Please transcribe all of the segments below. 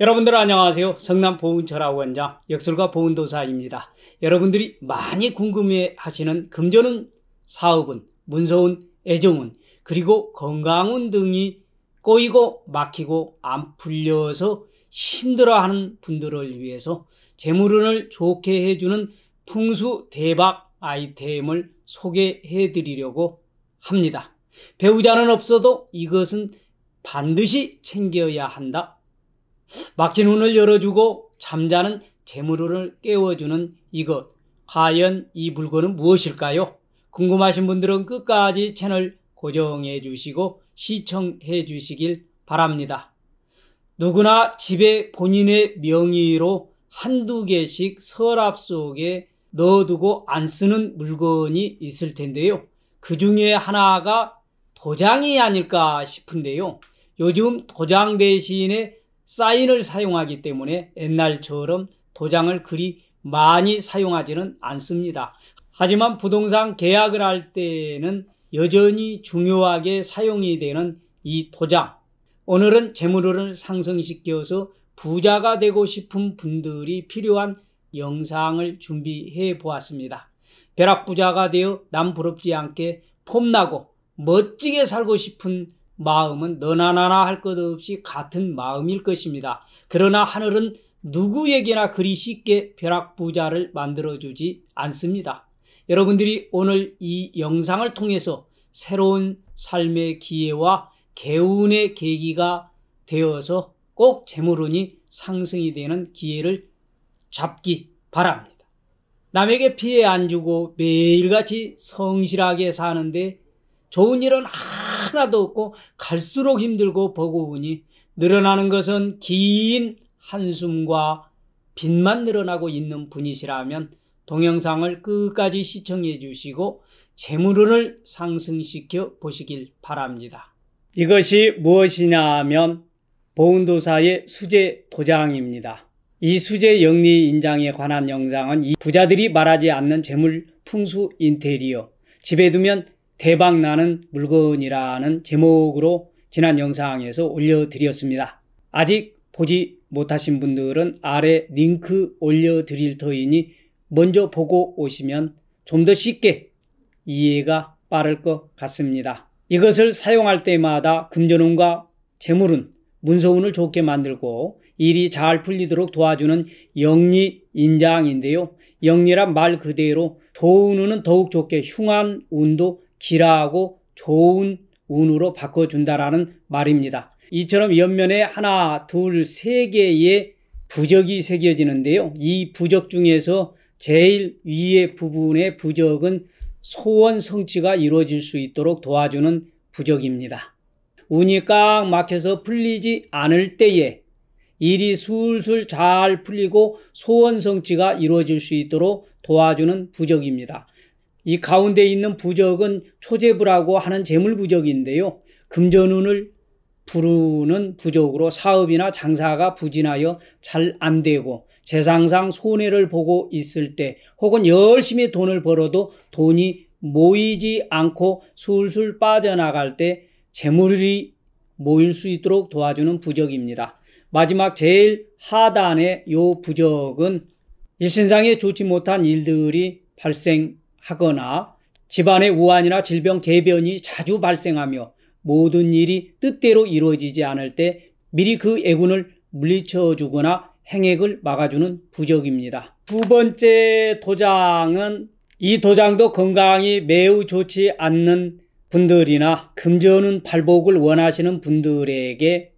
여러분들 안녕하세요. 성남 보훈철학 원장 역설가 보훈도사입니다. 여러분들이 많이 궁금해 하시는 금전운, 사업운, 문서운, 애정운, 그리고 건강운 등이 꼬이고 막히고 안 풀려서 힘들어하는 분들을 위해서 재물운을 좋게 해주는 풍수 대박 아이템을 소개해 드리려고 합니다. 배우자는 없어도 이것은 반드시 챙겨야 한다 막힌 운을 열어주고 잠자는 재물운을 깨워주는 이것. 과연 이 물건은 무엇일까요? 궁금하신 분들은 끝까지 채널 고정해 주시고 시청해 주시길 바랍니다. 누구나 집에 본인의 명의로 한두 개씩 서랍 속에 넣어두고 안 쓰는 물건이 있을 텐데요. 그 중에 하나가 도장이 아닐까 싶은데요. 요즘 도장 대신에 사인을 사용하기 때문에 옛날처럼 도장을 그리 많이 사용하지는 않습니다. 하지만 부동산 계약을 할 때에는 여전히 중요하게 사용이 되는 이 도장. 오늘은 재물을 상승시켜서 부자가 되고 싶은 분들이 필요한 영상을 준비해 보았습니다. 벼락부자가 되어 남 부럽지 않게 폼나고 멋지게 살고 싶은 마음은 너나나나 할 것 없이 같은 마음일 것입니다. 그러나 하늘은 누구에게나 그리 쉽게 벼락부자를 만들어주지 않습니다. 여러분들이 오늘 이 영상을 통해서 새로운 삶의 기회와 개운의 계기가 되어서 꼭 재물운이 상승이 되는 기회를 잡기 바랍니다. 남에게 피해 안 주고 매일같이 성실하게 사는데 좋은 일은 하나도 없고 갈수록 힘들고 버거우니 늘어나는 것은 긴 한숨과 빛만 늘어나고 있는 분이시라면 동영상을 끝까지 시청해 주시고 재물운을 상승시켜 보시길 바랍니다. 이것이 무엇이냐 하면 보은도사의 수제 도장입니다. 이 수제 영리 인장에 관한 영상은 이 부자들이 말하지 않는 재물 풍수 인테리어 집에 두면 대박나는 물건이라는 제목으로 지난 영상에서 올려드렸습니다. 아직 보지 못하신 분들은 아래 링크 올려드릴 터이니 먼저 보고 오시면 좀 더 쉽게 이해가 빠를 것 같습니다. 이것을 사용할 때마다 금전운과 재물운, 문서운을 좋게 만들고 일이 잘 풀리도록 도와주는 영리 인장인데요. 영리란 말 그대로 좋은 운은 더욱 좋게 흉한 운도 길하고 좋은 운으로 바꿔준다라는 말입니다. 이처럼 옆면에 하나, 둘, 세 개의 부적이 새겨지는데요. 이 부적 중에서 제일 위의 부분의 부적은 소원 성취가 이루어질 수 있도록 도와주는 부적입니다. 운이 꽉 막혀서 풀리지 않을 때에 일이 술술 잘 풀리고 소원 성취가 이루어질 수 있도록 도와주는 부적입니다. 이 가운데 있는 부적은 초제부라고 하는 재물 부적인데요. 금전운을 부르는 부적으로 사업이나 장사가 부진하여 잘 안 되고 재상상 손해를 보고 있을 때 혹은 열심히 돈을 벌어도 돈이 모이지 않고 술술 빠져나갈 때 재물이 모일 수 있도록 도와주는 부적입니다. 마지막 제일 하단의 요 부적은 일신상에 좋지 못한 일들이 발생 하거나 집안의 우환이나 질병 개변이 자주 발생하며 모든 일이 뜻대로 이루어지지 않을 때 미리 그 애군을 물리쳐 주거나 행액을 막아주는 부적입니다. 두 번째 도장은 이 도장도 건강이 매우 좋지 않는 분들이나 금전운 발복을 원하시는 분들에게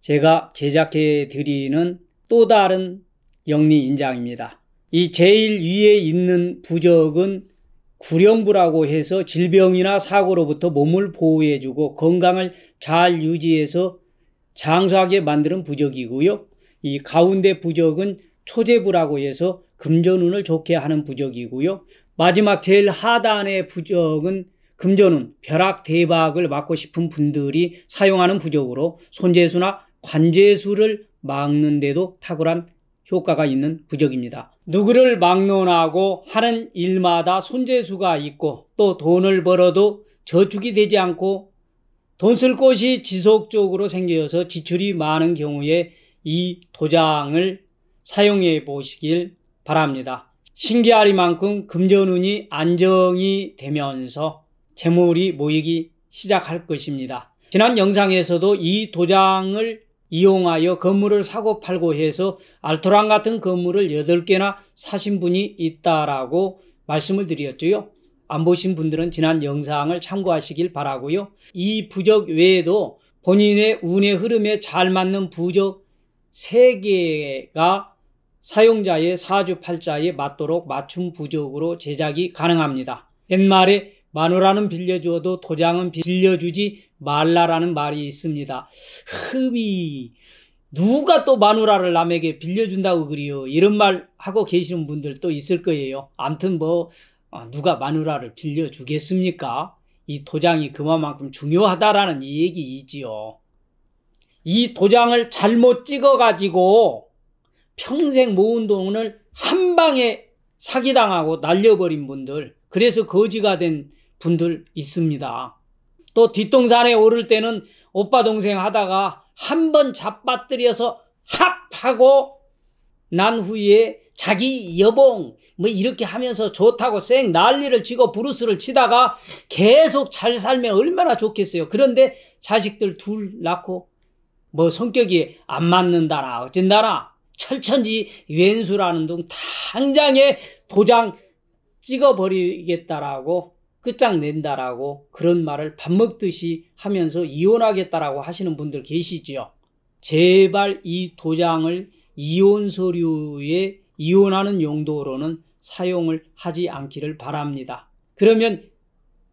제가 제작해 드리는 또 다른 영리인장입니다. 이 제일 위에 있는 부적은 구령부라고 해서 질병이나 사고로부터 몸을 보호해주고 건강을 잘 유지해서 장수하게 만드는 부적이고요. 이 가운데 부적은 초제부라고 해서 금전운을 좋게 하는 부적이고요. 마지막 제일 하단의 부적은 금전운, 벼락 대박을 막고 싶은 분들이 사용하는 부적으로 손재수나 관재수를 막는데도 탁월한 효과가 있는 부적입니다. 누구를 막론하고 하는 일마다 손재수가 있고 또 돈을 벌어도 저축이 되지 않고 돈 쓸 곳이 지속적으로 생겨서 지출이 많은 경우에 이 도장을 사용해 보시길 바랍니다. 신기하리만큼 금전운이 안정이 되면서 재물이 모이기 시작할 것입니다. 지난 영상에서도 이 도장을 이용하여 건물을 사고 팔고 해서 알토란 같은 건물을 8개나 사신 분이 있다라고 말씀을 드렸죠요. 안 보신 분들은 지난 영상을 참고하시길 바라고요. 이 부적 외에도 본인의 운의 흐름에 잘 맞는 부적 3개가 사용자의 사주팔자에 맞도록 맞춤 부적으로 제작이 가능합니다. 옛말에 마누라는 빌려주어도 도장은 빌려주지 말라라는 말이 있습니다. 흠이 누가 또 마누라를 남에게 빌려준다고 그리요. 이런 말 하고 계시는 분들 또 있을 거예요. 암튼 뭐 아, 누가 마누라를 빌려주겠습니까? 이 도장이 그만큼 중요하다라는 얘기이지요. 이 도장을 잘못 찍어가지고 평생 모은 돈을 한 방에 사기당하고 날려버린 분들, 그래서 거지가 된 분들 있습니다. 또 뒷동산에 오를 때는 오빠 동생 하다가 한 번 잡빠뜨려서 합 하고 난 후에 자기 여봉 뭐 이렇게 하면서 좋다고 쌩 난리를 치고 브루스를 치다가 계속 잘 살면 얼마나 좋겠어요. 그런데 자식들 둘 낳고 뭐 성격이 안 맞는다라 어쩐다라 철천지 왼수라는 둥 당장에 도장 찍어버리겠다라고 끝장낸다라고 그런 말을 밥 먹듯이 하면서 이혼하겠다라고 하시는 분들 계시지요. 제발 이 도장을 이혼 서류에 이혼하는 용도로는 사용을 하지 않기를 바랍니다. 그러면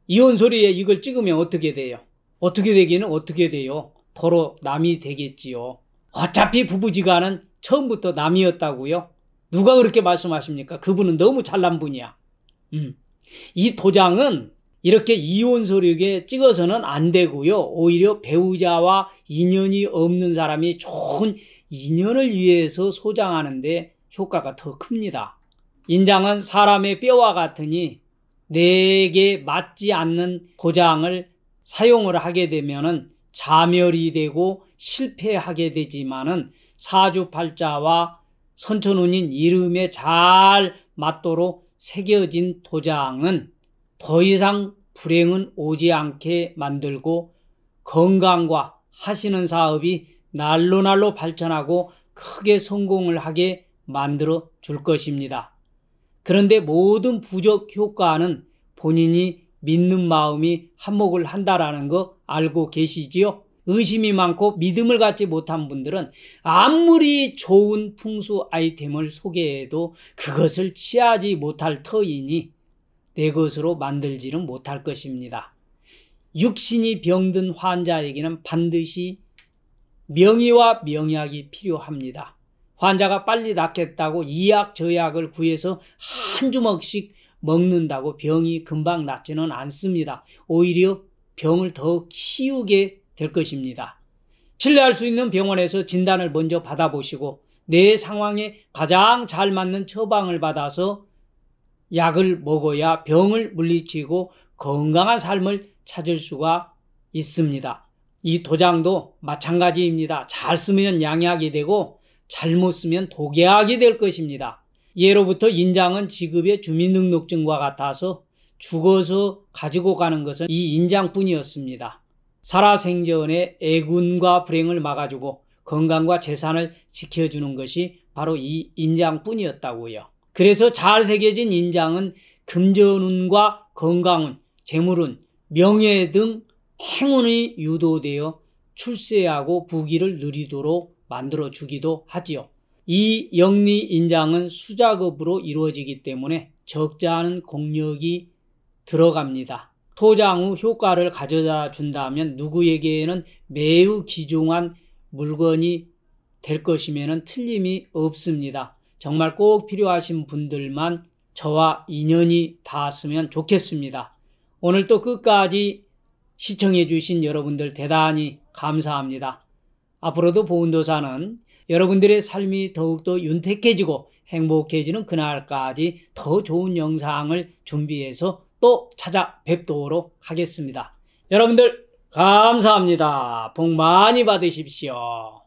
이혼 서류에 이걸 찍으면 어떻게 돼요? 어떻게 되기는 어떻게 돼요? 도로 남이 되겠지요. 어차피 부부지간은 처음부터 남이었다고요? 누가 그렇게 말씀하십니까? 그분은 너무 잘난 분이야. 음. 이 도장은 이렇게 이혼 서류에 찍어서는 안 되고요. 오히려 배우자와 인연이 없는 사람이 좋은 인연을 위해서 소장하는데 효과가 더 큽니다. 인장은 사람의 뼈와 같으니 내게 맞지 않는 도장을 사용을 하게 되면 자멸이 되고 실패하게 되지만은 사주팔자와 선천운인 이름에 잘 맞도록 새겨진 도장은 더 이상 불행은 오지 않게 만들고 건강과 하시는 사업이 날로 날로 발전하고 크게 성공을 하게 만들어 줄 것입니다. 그런데 모든 부적 효과는 본인이 믿는 마음이 한몫을 한다라는 거 알고 계시지요? 의심이 많고 믿음을 갖지 못한 분들은 아무리 좋은 풍수 아이템을 소개해도 그것을 취하지 못할 터이니 내 것으로 만들지는 못할 것입니다. 육신이 병든 환자에게는 반드시 명의와 명약이 필요합니다. 환자가 빨리 낫겠다고 이약저 약을 구해서 한 주먹씩 먹는다고 병이 금방 낫지는 않습니다. 오히려 병을 더 키우게 될 것입니다. 신뢰할 수 있는 병원에서 진단을 먼저 받아보시고 내 상황에 가장 잘 맞는 처방을 받아서 약을 먹어야 병을 물리치고 건강한 삶을 찾을 수가 있습니다. 이 도장도 마찬가지입니다. 잘 쓰면 양약이 되고 잘못 쓰면 독약이 될 것입니다. 예로부터 인장은 지급의 주민등록증과 같아서 죽어서 가지고 가는 것은 이 인장뿐이었습니다. 살아생전의 애군과 불행을 막아주고 건강과 재산을 지켜주는 것이 바로 이 인장뿐이었다고요. 그래서 잘 새겨진 인장은 금전운과 건강운, 재물운, 명예 등 행운이 유도되어 출세하고 부귀를 누리도록 만들어 주기도 하지요. 이 영리 인장은 수작업으로 이루어지기 때문에 적지 않은 공력이 들어갑니다. 소장 후 효과를 가져다 준다면 누구에게는 매우 귀중한 물건이 될 것이면 틀림이 없습니다. 정말 꼭 필요하신 분들만 저와 인연이 닿았으면 좋겠습니다. 오늘 또 끝까지 시청해주신 여러분들 대단히 감사합니다. 앞으로도 보은도사는 여러분들의 삶이 더욱더 윤택해지고 행복해지는 그날까지 더 좋은 영상을 준비해서 또 찾아뵙도록 하겠습니다. 여러분들 감사합니다. 복 많이 받으십시오.